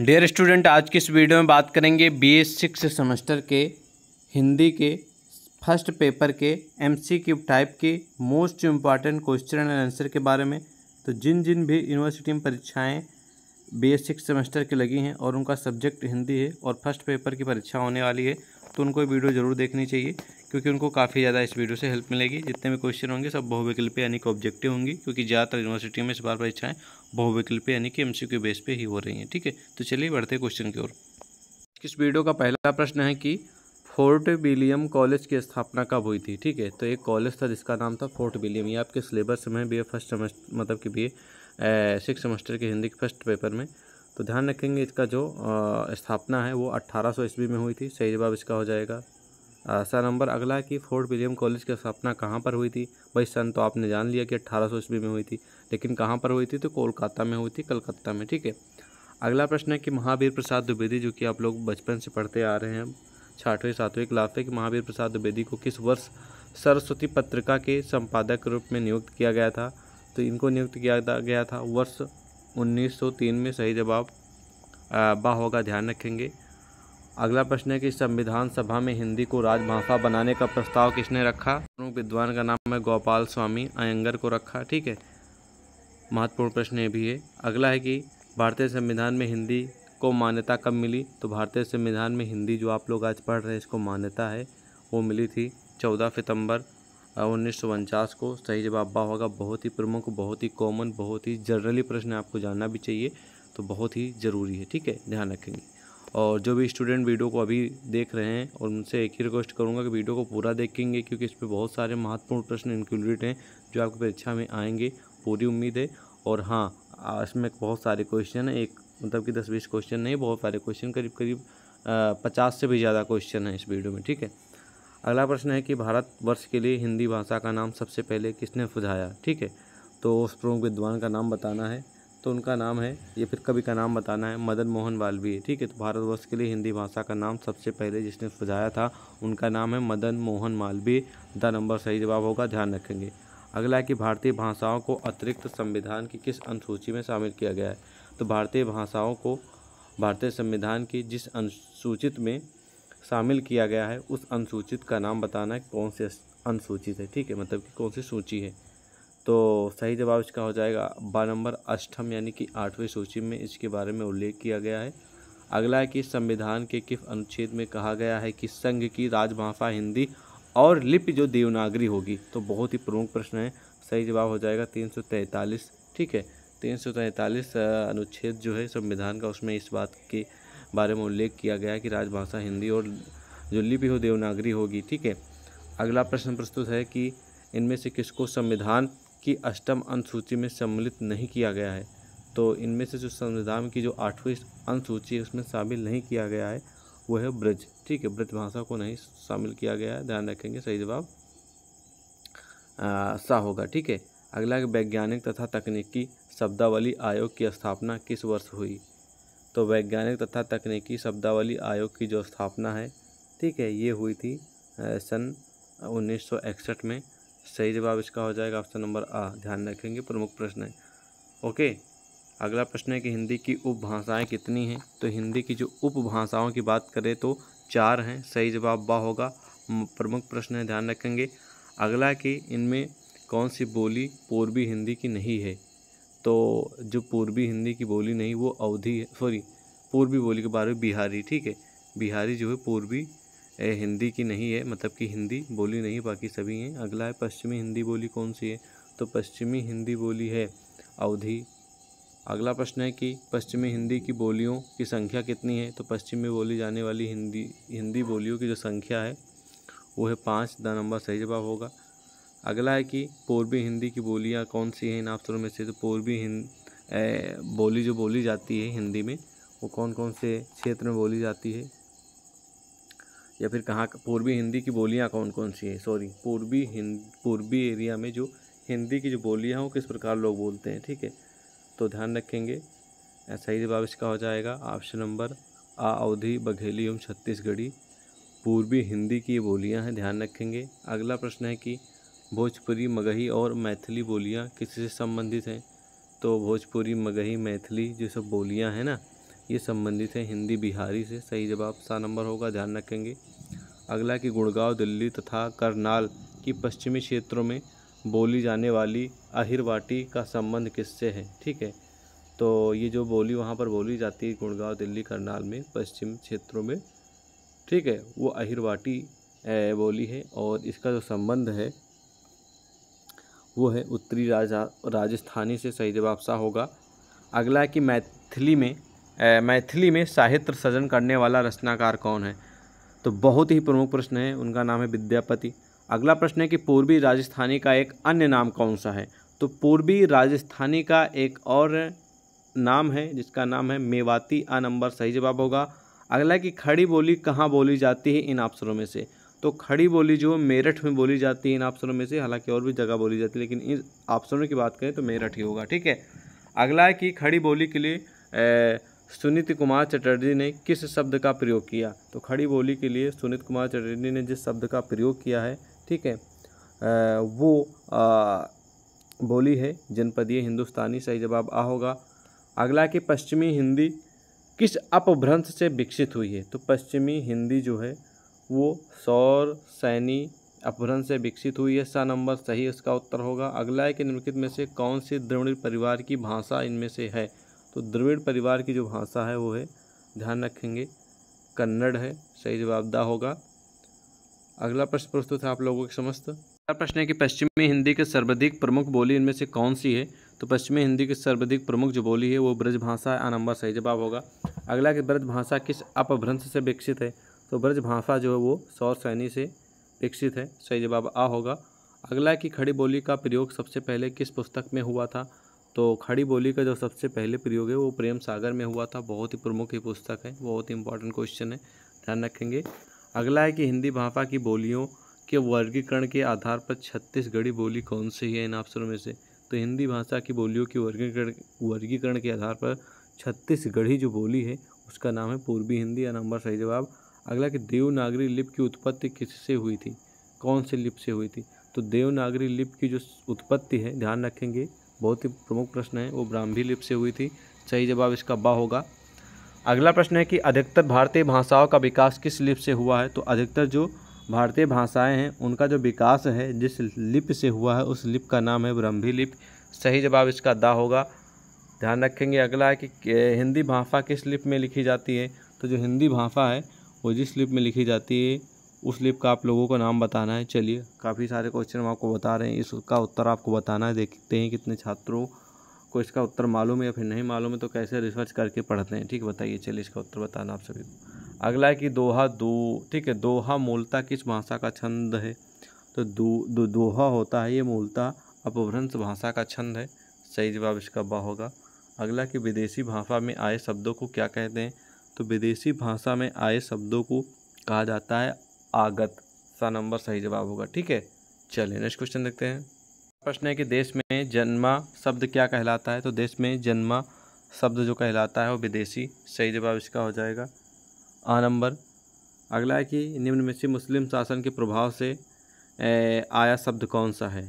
dear student आज की इस वीडियो में बात करेंगे बी एस सिक्स सेमेस्टर के हिंदी के फर्स्ट पेपर के एम सी क्यू टाइप के most important question and answer के बारे में तो जिन जिन भी यूनिवर्सिटी में परीक्षाएं बी एस सिक्स सेमेस्टर की लगी हैं और उनका सब्जेक्ट हिंदी है और फर्स्ट पेपर की परीक्षा होने वाली है तो उनको वीडियो ज़रूर देखनी चाहिए क्योंकि उनको काफ़ी ज़्यादा इस वीडियो से हेल्प मिलेगी जितने भी क्वेश्चन होंगे सब बहुविकल्प यानी कि ऑब्जेक्टिव होंगी क्योंकि ज़्यादातर यूनिवर्सिटी में इस बार परीक्षाएँ बहुविकल्प यानी कि एम बेस पर ही हो रही हैं ठीक है तो चलिए बढ़ते क्वेश्चन की ओर इस वीडियो का पहला प्रश्न है कि फोर्ट विलियम कॉलेज की स्थापना कब हुई थी ठीक है तो एक कॉलेज था जिसका नाम था फोर्ट विलियम ये आपके सिलेबस में बी ए फर्स्ट सेमेस्टर मतलब कि बी ए सिक्स सेमेस्टर के हिंदी के फर्स्ट पेपर में तो ध्यान रखेंगे इसका जो स्थापना है वो अट्ठारह सौ ईस्वी में हुई थी सही जवाब इसका हो जाएगा सर नंबर अगला कि फोर्ट विलियम कॉलेज की स्थापना कहाँ पर हुई थी भाई सन तो आपने जान लिया कि अट्ठारह सौ ईस्वी में हुई थी लेकिन कहाँ पर हुई थी तो कोलकाता में हुई थी कलकत्ता में ठीक है अगला प्रश्न है कि महावीर प्रसाद द्विवेदी जो कि आप लोग बचपन से पढ़ते आ रहे हैं छठवें सातवें क्लास है कि महावीर प्रसाद द्विवेदी को किस वर्ष सरस्वती पत्रिका के संपादक के रूप में नियुक्त किया गया था तो इनको नियुक्त किया गया था वर्ष 1903 में सही जवाब बा होगा ध्यान रखेंगे अगला प्रश्न है कि संविधान सभा में हिंदी को राजभाषा बनाने का प्रस्ताव किसने रखा प्रमुख विद्वान का नाम है गोपाल स्वामी अयंगर को रखा ठीक है महत्वपूर्ण प्रश्न ये भी है अगला है कि भारतीय संविधान में हिंदी को मान्यता कब मिली तो भारतीय संविधान में हिंदी जो आप लोग आज पढ़ रहे हैं इसको मान्यता है वो मिली थी चौदह सितम्बर उन्नीस सौ उनचास को सही जवाब बा होगा बहुत ही प्रमुख बहुत ही कॉमन बहुत ही जनरली प्रश्न आपको जानना भी चाहिए तो बहुत ही ज़रूरी है ठीक है ध्यान रखेंगे और जो भी स्टूडेंट वीडियो को अभी देख रहे हैं और उनसे एक ही रिक्वेस्ट करूँगा कि वीडियो को पूरा देखेंगे क्योंकि इस पर बहुत सारे महत्वपूर्ण प्रश्न इंक्लूडेड हैं जो आपकी परीक्षा में आएंगे पूरी उम्मीद है और हाँ इसमें बहुत सारे क्वेश्चन हैं एक मतलब कि दस बीस क्वेश्चन नहीं बहुत सारे क्वेश्चन करीब करीब पचास से भी ज़्यादा क्वेश्चन हैं इस वीडियो में ठीक है अगला प्रश्न है कि भारतवर्ष के लिए हिंदी भाषा का नाम सबसे पहले किसने सुझाया ठीक है तो उस प्रमुख विद्वान का नाम बताना है तो उनका नाम है या फिर कवि का नाम बताना है मदन मोहन मालवीय ठीक है तो भारतवर्ष के लिए हिंदी भाषा का नाम सबसे पहले जिसने सुझाया था उनका नाम है मदन मोहन मालवीय द नंबर सही जवाब होगा ध्यान रखेंगे अगला है कि भारतीय भाषाओं को अतिरिक्त संविधान की किस अनुसूची में शामिल किया गया है तो भारतीय भाषाओं को भारतीय संविधान की जिस अनुसूचित में शामिल किया गया है उस अनुसूचित का नाम बताना है कौन से अनुसूचित है ठीक है मतलब कि कौन सी सूची है तो सही जवाब इसका हो जाएगा बार नंबर अष्टम यानी कि आठवीं सूची में इसके बारे में उल्लेख किया गया है अगला है कि संविधान के किस अनुच्छेद में कहा गया है कि संघ की राजभाषा हिंदी और लिपि जो देवनागरी होगी तो बहुत ही प्रमुख प्रश्न है सही जवाब हो जाएगा तीन सौ तैंतालीस ठीक है तीन सौ तैंतालीस अनुच्छेद जो है संविधान का उसमें इस बात की बारे में उल्लेख किया गया कि राजभाषा हिंदी और जो लिपि हो देवनागरी होगी ठीक है अगला प्रश्न प्रस्तुत है कि इनमें से किसको संविधान की अष्टम अनुसूची में सम्मिलित नहीं किया गया है तो इनमें से जो संविधान की जो आठवीं अनुसूची है उसमें शामिल नहीं किया गया है वो है ब्रज ठीक है ब्रज भाषा को नहीं शामिल किया गया है ध्यान रखेंगे सही जवाब सा होगा ठीक है अगला वैज्ञानिक तथा तकनीकी शब्दावली आयोग की स्थापना किस वर्ष हुई तो वैज्ञानिक तथा तकनीकी शब्दावली आयोग की जो स्थापना है ठीक है ये हुई थी सन 1961 में सही जवाब इसका हो जाएगा ऑप्शन नंबर आ ध्यान रखेंगे प्रमुख प्रश्न है ओके अगला प्रश्न है कि हिंदी की उपभाषाएं कितनी हैं तो हिंदी की जो उपभाषाओं की बात करें तो चार हैं सही जवाब बा होगा प्रमुख प्रश्न है ध्यान रखेंगे अगला कि इनमें कौन सी बोली पूर्वी हिंदी की नहीं है तो जो पूर्वी हिंदी की बोली नहीं वो अवधी है सॉरी पूर्वी बोली के बारे में बिहारी ठीक है बिहारी जो है पूर्वी हिंदी की नहीं है मतलब कि हिंदी बोली नहीं बाकी सभी हैं अगला है पश्चिमी हिंदी बोली कौन सी है तो पश्चिमी हिंदी बोली है अवधी अगला प्रश्न है कि पश्चिमी हिंदी की बोलियों की संख्या कितनी है तो पश्चिम में बोली जाने वाली हिंदी हिंदी बोलियों की जो संख्या है वो है पाँच द नंबर सही जवाब होगा अगला है कि पूर्वी हिंदी की बोलियाँ कौन सी हैं इन अवसरों में से तो पूर्वी हिंद बोली जो बोली जाती है हिंदी में वो कौन कौन से क्षेत्र में बोली जाती है या फिर कहाँ पूर्वी हिंदी की बोलियाँ कौन कौन सी हैं सॉरी पूर्वी हिंद पूर्वी एरिया में जो हिंदी की जो बोलियाँ हैं वो किस प्रकार लोग बोलते हैं ठीक है तो ध्यान रखेंगे ऐसा ही जवाब इसका हो जाएगा ऑप्शन नंबर आ अवधि बघेली एवं छत्तीसगढ़ी पूर्वी हिंदी की ये बोलियाँ हैं ध्यान रखेंगे अगला प्रश्न है कि भोजपुरी मगही और मैथिली बोलियाँ किससे संबंधित हैं तो भोजपुरी मगही मैथिली जो सब बोलियाँ हैं ना ये संबंधित हैं हिंदी बिहारी से सही जवाब सा नंबर होगा ध्यान रखेंगे अगला कि गुड़गांव दिल्ली तथा करनाल की पश्चिमी क्षेत्रों में बोली जाने वाली अहिरवाटी का संबंध किससे है ठीक है तो ये जो बोली वहाँ पर बोली जाती है गुड़गांव दिल्ली करनाल में पश्चिम क्षेत्रों में ठीक है वो अहिरवाटी बोली है और इसका जो संबंध है वो है उत्तरी राजा राजस्थानी से सही जवाब सा होगा अगला है कि मैथिली में ए, मैथिली में साहित्य सृजन करने वाला रचनाकार कौन है तो बहुत ही प्रमुख प्रश्न है उनका नाम है विद्यापति अगला प्रश्न है कि पूर्वी राजस्थानी का एक अन्य नाम कौन सा है तो पूर्वी राजस्थानी का एक और नाम है जिसका नाम है मेवाती आ नंबर सही जवाब होगा अगला कि खड़ी बोली कहाँ बोली जाती है इन अफसरों में से तो खड़ी बोली जो मेरठ में बोली जाती है इन ऑप्शनों में से हालांकि और भी जगह बोली जाती है लेकिन इन ऑप्शनों की बात करें तो मेरठ ही होगा ठीक है अगला है कि खड़ी बोली के लिए सुनीत कुमार चटर्जी ने किस शब्द का प्रयोग किया तो खड़ी बोली के लिए सुनीत कुमार चटर्जी ने जिस शब्द का प्रयोग किया है ठीक है वो आ, बोली है जनपदीय हिंदुस्तानी सही जवाब आ होगा अगला कि पश्चिमी हिंदी किस अपभ्रंश से विकसित हुई है तो पश्चिमी हिंदी जो है वो सौर सैनी अपभ्रंश से विकसित हुई है सा नंबर सही इसका उत्तर होगा अगला है कि निम्नलिखित में से कौन सी द्रविड़ परिवार की भाषा इनमें से है तो द्रविड़ परिवार की जो भाषा है वो है ध्यान रखेंगे कन्नड़ है सही जवाब दा होगा अगला प्रश्न प्रस्तुत है आप लोगों के समस्त अगला प्रश्न है कि पश्चिमी हिंदी के सर्वाधिक प्रमुख बोली इनमें से कौन सी है तो पश्चिमी हिंदी की सर्वाधिक प्रमुख जो बोली है वो ब्रज भाषा है आ नंबर सही जवाब होगा अगला कि ब्रजभाषा किस अपभ्रंश से विकसित है तो ब्रज भाषा जो है वो सौर सैनी से विकसित है सही जवाब आ होगा अगला कि खड़ी बोली का प्रयोग सबसे पहले किस पुस्तक में हुआ था तो खड़ी बोली का जो सबसे पहले प्रयोग है वो प्रेम सागर में हुआ था बहुत ही प्रमुख ही पुस्तक है बहुत ही इंपॉर्टेंट क्वेश्चन है ध्यान रखेंगे अगला है कि हिंदी भाषा की बोलियों के वर्गीकरण के आधार पर छत्तीसगढ़ी बोली कौन सी है इन अवसरों में से तो हिंदी भाषा की बोलियों की वर्गीकरण वर्गीकरण के आधार पर छत्तीसगढ़ी जो बोली है उसका नाम है पूर्वी हिंदी या नंबर सही जवाब अगला कि देवनागरी लिप की उत्पत्ति किससे हुई थी कौन से लिप से हुई थी तो देवनागरी लिप की जो उत्पत्ति है ध्यान रखेंगे बहुत ही प्रमुख प्रश्न है वो ब्राह्मी लिप से हुई थी सही जवाब इसका बा होगा अगला प्रश्न है कि अधिकतर भारतीय भाषाओं का विकास किस लिप से हुआ है तो अधिकतर जो भारतीय भाषाएं हैं उनका जो विकास है जिस लिप से हुआ है उस लिप का नाम है ब्रह्मी लिप सही जवाब इसका दा होगा ध्यान रखेंगे अगला है कि हिंदी भाषा किस लिप में लिखी जाती है तो जो हिंदी भाषा है वो जिस स्लिप में लिखी जाती है उस स्लिप का आप लोगों को नाम बताना है चलिए काफ़ी सारे क्वेश्चन हम आपको बता रहे हैं इसका उत्तर आपको बताना है देखते हैं कितने छात्रों को इसका उत्तर मालूम है या फिर नहीं मालूम है तो कैसे रिसर्च करके पढ़ते हैं ठीक बताइए चलिए इसका उत्तर बताना आप सभी को अगला है कि दोहा दो ठीक है दोहा मूलता किस भाषा का छंद है तो दो, दो दोहा होता है ये मूलता अपभ्रंश भाषा का छंद है सही जवाब इसका बा होगा अगला कि विदेशी भाषा में आए शब्दों को क्या कहते हैं तो विदेशी भाषा में आए शब्दों को कहा जाता है आगत सा नंबर सही जवाब होगा ठीक है चलिए नेक्स्ट क्वेश्चन देखते हैं प्रश्न है कि देश में जन्मा शब्द क्या कहलाता है तो देश में जन्मा शब्द जो कहलाता है वो विदेशी सही जवाब इसका हो जाएगा आ नंबर अगला है कि निम्न में से मुस्लिम शासन के प्रभाव से आया शब्द कौन सा है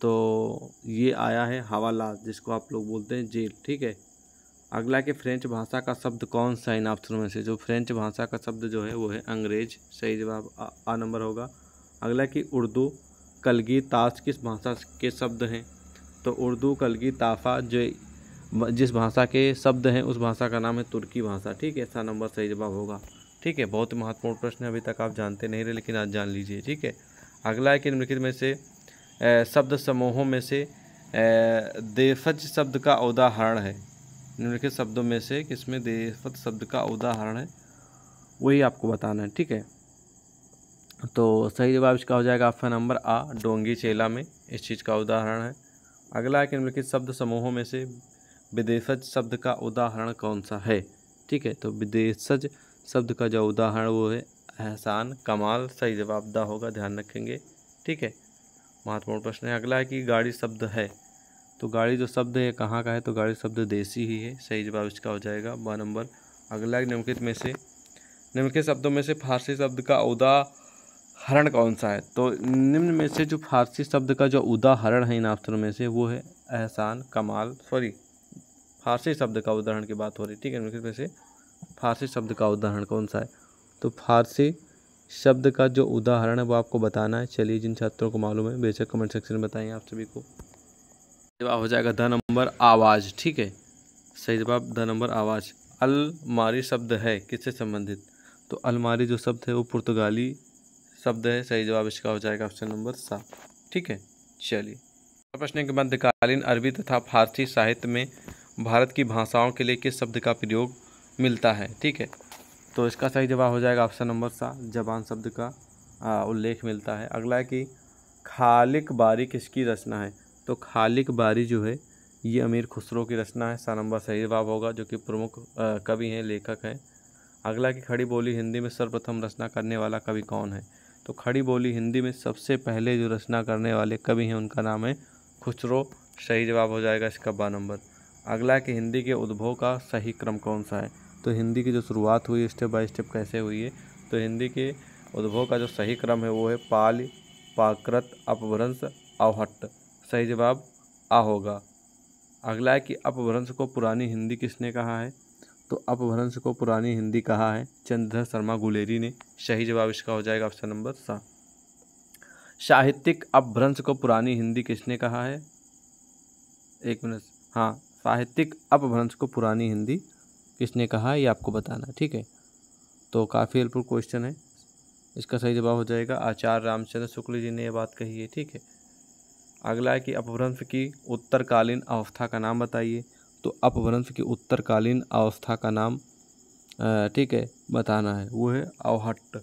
तो ये आया है हवाला जिसको आप लोग बोलते हैं जेल ठीक है अगला के फ्रेंच भाषा का शब्द कौन सा इन ऑप्शनों में से जो फ्रेंच भाषा का शब्द जो है वो है अंग्रेज सही जवाब आ, नंबर होगा अगला कि उर्दू कलगी ताश किस भाषा के शब्द हैं तो उर्दू कलगी ताफा जो जिस भाषा के शब्द हैं उस भाषा का नाम है तुर्की भाषा ठीक है ऐसा नंबर सही जवाब होगा ठीक है बहुत ही महत्वपूर्ण प्रश्न है अभी तक आप जानते नहीं रहे लेकिन आज जान लीजिए ठीक है अगला है कि निम्नलिखित में से शब्द समूहों में से देफज शब्द का उदाहरण है निम्नलिखित शब्दों में से किसमें देशपत शब्द का उदाहरण है वही आपको बताना है ठीक है तो सही जवाब इसका हो जाएगा ऑप्शन नंबर आ डोंगी चेला में इस चीज़ का उदाहरण है अगला है कि निम्नलिखित शब्द समूहों में से विदेशज शब्द का उदाहरण कौन सा है ठीक है तो विदेशज शब्द का जो उदाहरण वो है एहसान कमाल सही जवाब दा होगा ध्यान रखेंगे ठीक है महत्वपूर्ण प्रश्न है अगला है कि गाड़ी शब्द है तो गाड़ी जो शब्द है कहाँ का है तो गाड़ी शब्द देसी ही है सही जवाब इसका हो जाएगा ब नंबर अगला निम्नलिखित में से निम्नलिखित शब्दों में से फारसी शब्द का उदाहरण कौन सा है तो निम्न में से जो फारसी शब्द का जो उदाहरण है इन अवसरों में से वो है एहसान कमाल सॉरी फारसी शब्द का उदाहरण की बात हो रही ठीक है निम्नलिखित में से फारसी शब्द का उदाहरण कौन सा है तो फारसी शब्द का जो उदाहरण है वो आपको बताना है चलिए जिन छात्रों को मालूम है बेशक कमेंट सेक्शन में बताएं आप सभी को जवाब हो जाएगा द नंबर आवाज़ ठीक है सही जवाब द नंबर आवाज़ अलमारी शब्द है किससे संबंधित तो अलमारी जो शब्द है वो पुर्तगाली शब्द है सही जवाब इसका हो जाएगा ऑप्शन नंबर सात ठीक है चलिए प्रश्न के मध्यकालीन अरबी तथा फारसी साहित्य में भारत की भाषाओं के लिए किस शब्द का प्रयोग मिलता है ठीक है तो इसका सही जवाब हो जाएगा ऑप्शन नंबर सात जबान शब्द का उल्लेख मिलता है अगला है कि खालिक बारी किसकी रचना है तो खालिक बारी जो है ये अमीर खुसरो की रचना है सानंबा सही जवाब होगा जो कि प्रमुख कवि हैं लेखक हैं अगला की खड़ी बोली हिंदी में सर्वप्रथम रचना करने वाला कवि कौन है तो खड़ी बोली हिंदी में सबसे पहले जो रचना करने वाले कवि हैं उनका नाम है खुचरो सही जवाब हो जाएगा इसका बा नंबर अगला कि हिंदी के उद्भव का सही क्रम कौन सा है तो हिंदी की जो शुरुआत हुई स्टेप बाय स्टेप कैसे हुई है तो हिंदी के उद्भव का जो सही क्रम है वो है पाल पाकृत अपभ्रंश अवहट्ट सही जवाब आ होगा अगला है कि अपभ्रंश को पुरानी हिंदी किसने कहा है तो अपभ्रंश को पुरानी हिंदी कहा है चंद्रधर शर्मा गुलेरी ने सही जवाब इसका हो जाएगा ऑप्शन नंबर सात साहित्यिक अपभ्रंश को पुरानी हिंदी किसने कहा है एक मिनट हाँ साहित्यिक अपभ्रंश को पुरानी हिंदी किसने कहा है ये आपको बताना ठीक है तो काफ़ी हेल्पफुल क्वेश्चन है इसका सही जवाब हो जाएगा आचार्य रामचंद्र शुक्ल जी ने यह बात कही है ठीक है अगला है कि अपभ्रंश की उत्तरकालीन अवस्था का नाम बताइए तो अपभ्रंश की उत्तरकालीन अवस्था का नाम ठीक है बताना है वो है अवहट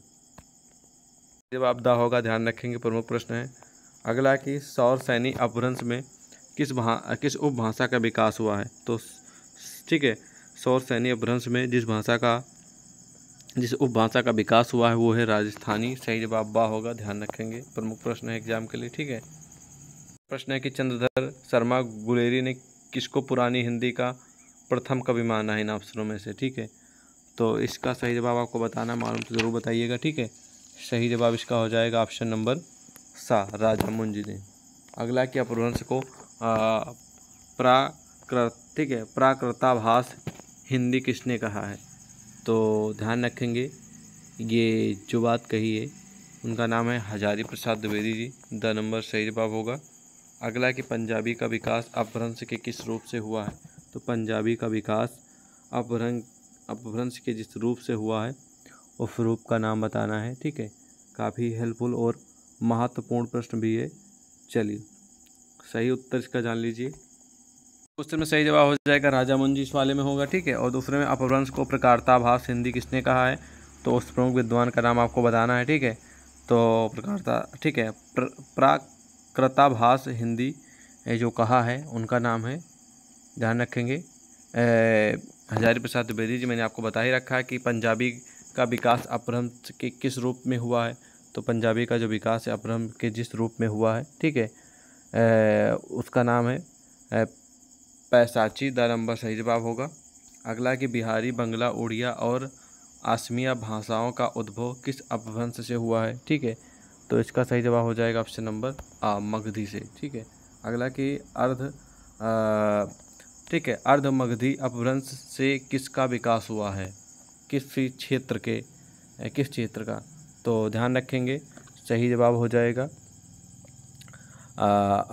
जब आपदा होगा ध्यान रखेंगे प्रमुख प्रश्न है अगला कि सौर सैनी अपभ्रंश में किस भा किस उपभाषा का विकास हुआ है तो ठीक है सौर सैनी अपभ्रंश में जिस भाषा का जिस उपभाषा का विकास हुआ है वो है राजस्थानी सही जवाब बा होगा ध्यान रखेंगे प्रमुख प्रश्न है एग्जाम के लिए ठीक है प्रश्न है कि चंद्रधर शर्मा गुलेरी ने किसको पुरानी हिंदी का प्रथम कवि माना है इन अवसरों में से ठीक है तो इसका सही जवाब आपको बताना मालूम तो ज़रूर बताइएगा ठीक है सही जवाब इसका हो जाएगा ऑप्शन नंबर सा राजा मुंजी ने अगला कि अपभ्रंश को प्राकृतिक है प्राकृताभास हिंदी किसने कहा है तो ध्यान रखेंगे ये जो बात कही है उनका नाम है हजारी प्रसाद द्विवेदी जी द नंबर सही जवाब होगा अगला कि पंजाबी का विकास अपभ्रंश के किस रूप से हुआ है तो पंजाबी का विकास अपभ्रं अपभ्रंश के जिस रूप से हुआ है उस रूप का नाम बताना है ठीक है काफ़ी हेल्पफुल और महत्वपूर्ण प्रश्न भी है चलिए सही उत्तर इसका जान लीजिए क्वेश्चन में सही जवाब हो जाएगा राजा मुंजी इस वाले में होगा ठीक है और दूसरे में अपभ्रंश को प्रकारता भाव हिंदी किसने कहा है तो उस प्रमुख विद्वान का नाम आपको बताना है ठीक है तो प्रकारता ठीक है प्र, प्राक कृताभास हिंदी जो कहा है उनका नाम है ध्यान रखेंगे हजारी प्रसाद द्विवेदी जी मैंने आपको बता ही रखा है कि पंजाबी का विकास अपभ्रंश के किस रूप में हुआ है तो पंजाबी का जो विकास है अपभ्रंश के जिस रूप में हुआ है ठीक है उसका नाम है पैसाची द नंबर सही जवाब होगा अगला कि बिहारी बंगला उड़िया और आसमिया भाषाओं का उद्भव किस अपभ्रंश से हुआ है ठीक है तो इसका सही जवाब हो जाएगा ऑप्शन नंबर आ मगधी से ठीक है अगला कि अर्ध ठीक है अर्ध मगधी अपभ्रंश से किसका विकास हुआ है किस क्षेत्र के किस क्षेत्र का तो ध्यान रखेंगे सही जवाब हो जाएगा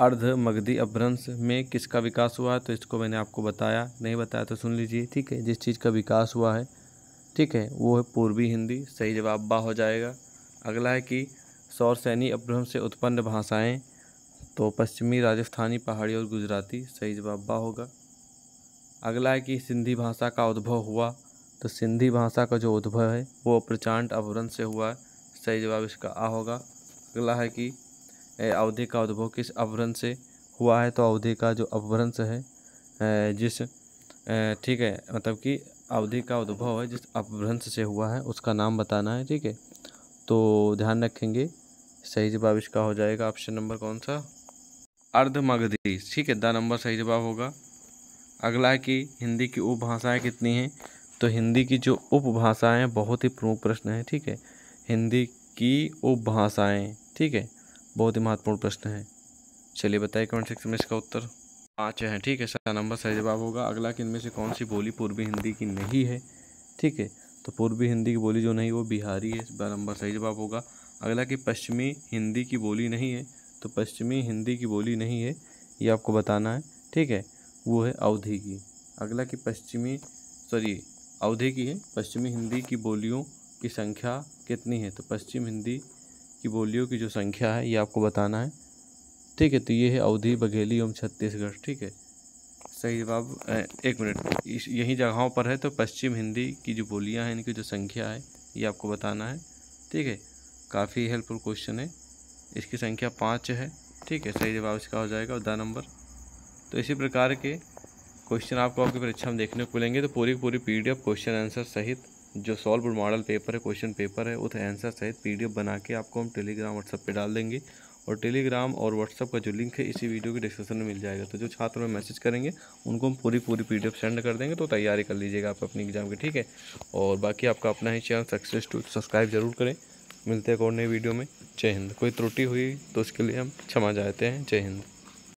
अर्ध मगधी अपभ्रंश में किसका विकास हुआ है तो इसको मैंने आपको बताया नहीं बताया तो सुन लीजिए ठीक है जिस चीज़ का विकास हुआ है ठीक है वो है पूर्वी हिंदी सही जवाब बा हो जाएगा अगला है कि सौर सैनी अपभ्रंश से उत्पन्न भाषाएं तो पश्चिमी राजस्थानी पहाड़ी और गुजराती सही जवाब बा होगा अगला है कि सिंधी भाषा का उद्भव हुआ तो सिंधी भाषा का जो उद्भव है वो प्रचांड अपभ्रंश से हुआ है सही जवाब इसका आ होगा अगला है कि अवधि का उद्भव किस अपभ्रंश से हुआ है तो अवधि का जो अपभ्रंश है जिस ठीक है मतलब कि अवधि का उद्भव है जिस अपभ्रंश से हुआ है उसका नाम बताना है ठीक है तो ध्यान रखेंगे सही जवाब इसका हो जाएगा ऑप्शन नंबर कौन सा अर्धमगधी ठीक है द नंबर सही जवाब होगा अगला है कि हिंदी की उपभाषाएं कितनी हैं तो हिंदी की जो उपभाषाएं बहुत ही प्रमुख प्रश्न है ठीक है हिंदी की उपभाषाएं ठीक है बहुत ही महत्वपूर्ण प्रश्न है चलिए बताइए कमेंट सेक्शन में इसका उत्तर पाँच हैं ठीक है सर नंबर सही जवाब होगा अगला कि इनमें से कौन सी बोली पूर्वी हिंदी की नहीं है ठीक है तो पूर्वी हिंदी की बोली जो नहीं वो बिहारी है बारह नंबर सही जवाब होगा अगला कि पश्चिमी हिंदी की बोली नहीं है तो पश्चिमी हिंदी की बोली नहीं है ये आपको बताना है ठीक है वो है अवधि की अगला कि पश्चिमी सॉरी अवधि की है पश्चिमी हिंदी की बोलियों की संख्या कितनी है तो पश्चिम हिंदी की बोलियों की जो संख्या है ये आपको बताना है ठीक है तो ये है अवधि बघेली एवं छत्तीसगढ़ ठीक है सही जवाब एक मिनट यही जगहों पर है तो पश्चिम हिंदी की जो बोलियां हैं इनकी जो संख्या है ये आपको बताना है ठीक है काफ़ी हेल्पफुल क्वेश्चन है इसकी संख्या पाँच है ठीक है सही जवाब इसका हो जाएगा दा नंबर तो इसी प्रकार के क्वेश्चन आपको आपकी परीक्षा में देखने को मिलेंगे तो पूरी पूरी पी क्वेश्चन आंसर सहित जो सॉल्व मॉडल पेपर है क्वेश्चन पेपर है उस आंसर सहित पीडीएफ बना के आपको हम टेलीग्राम व्हाट्सएप पे डाल देंगे और टेलीग्राम और व्हाट्सएप का जो लिंक है इसी वीडियो के डिस्क्रिप्शन में मिल जाएगा तो जो छात्र में मैसेज करेंगे उनको हम पूरी पूरी पीडीएफ सेंड कर देंगे तो तैयारी कर लीजिएगा आप अपनी एग्जाम की ठीक है और बाकी आपका अपना ही चैनल सक्सेस टू सब्सक्राइब जरूर करें मिलते हैं और नई वीडियो में जय हिंद कोई त्रुटि हुई तो उसके लिए हम क्षमा जाते हैं जय हिंद